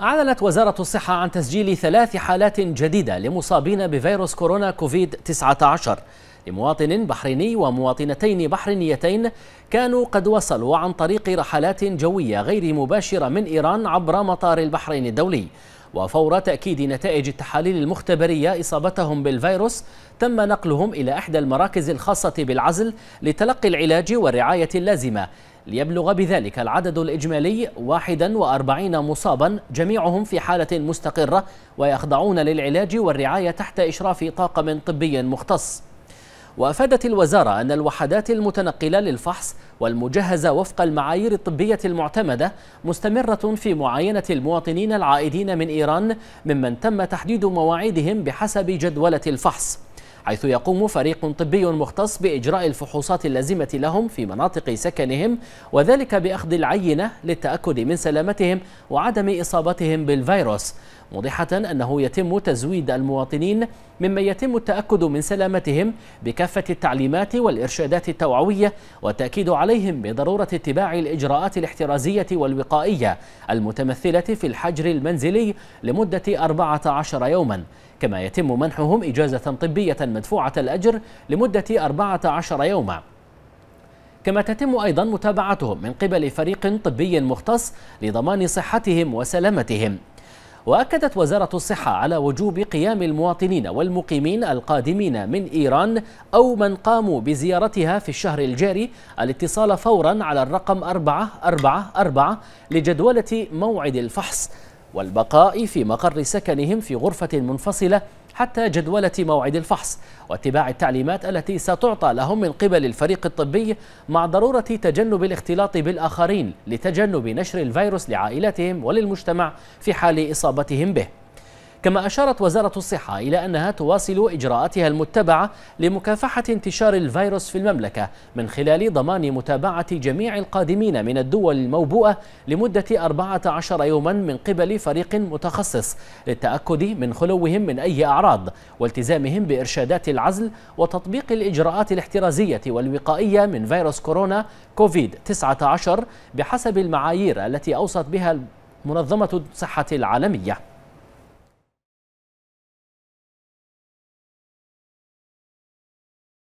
أعلنت وزارة الصحة عن تسجيل ثلاث حالات جديدة لمصابين بفيروس كورونا كوفيد 19 لمواطن بحريني ومواطنتين بحرينيتين كانوا قد وصلوا عن طريق رحلات جوية غير مباشرة من إيران عبر مطار البحرين الدولي وفور تأكيد نتائج التحاليل المختبرية إصابتهم بالفيروس تم نقلهم إلى إحدى المراكز الخاصة بالعزل لتلقي العلاج والرعاية اللازمة ليبلغ بذلك العدد الإجمالي 41 مصابا جميعهم في حالة مستقرة ويخضعون للعلاج والرعاية تحت إشراف طاقم طبي مختص وأفادت الوزارة أن الوحدات المتنقلة للفحص والمجهزة وفق المعايير الطبية المعتمدة مستمرة في معاينة المواطنين العائدين من إيران ممن تم تحديد مواعيدهم بحسب جدولة الفحص حيث يقوم فريق طبي مختص بإجراء الفحوصات اللازمة لهم في مناطق سكنهم وذلك بأخذ العينة للتأكد من سلامتهم وعدم إصابتهم بالفيروس موضحة أنه يتم تزويد المواطنين مما يتم التأكد من سلامتهم بكافة التعليمات والإرشادات التوعوية والتأكيد عليهم بضرورة اتباع الإجراءات الاحترازية والوقائية المتمثلة في الحجر المنزلي لمدة 14 يوماً كما يتم منحهم إجازة طبية مدفوعة الأجر لمدة 14 يوما كما تتم أيضا متابعتهم من قبل فريق طبي مختص لضمان صحتهم وسلامتهم وأكدت وزارة الصحة على وجوب قيام المواطنين والمقيمين القادمين من إيران أو من قاموا بزيارتها في الشهر الجاري الاتصال فورا على الرقم 444 لجدولة موعد الفحص والبقاء في مقر سكنهم في غرفة منفصلة حتى جدولة موعد الفحص واتباع التعليمات التي ستعطى لهم من قبل الفريق الطبي مع ضرورة تجنب الاختلاط بالآخرين لتجنب نشر الفيروس لعائلتهم وللمجتمع في حال إصابتهم به كما أشارت وزارة الصحة إلى أنها تواصل إجراءاتها المتبعة لمكافحة انتشار الفيروس في المملكة من خلال ضمان متابعة جميع القادمين من الدول الموبوءة لمدة 14 يوما من قبل فريق متخصص للتأكد من خلوهم من أي أعراض والتزامهم بإرشادات العزل وتطبيق الإجراءات الاحترازية والوقائية من فيروس كورونا كوفيد 19 بحسب المعايير التي أوصت بها منظمة الصحة العالمية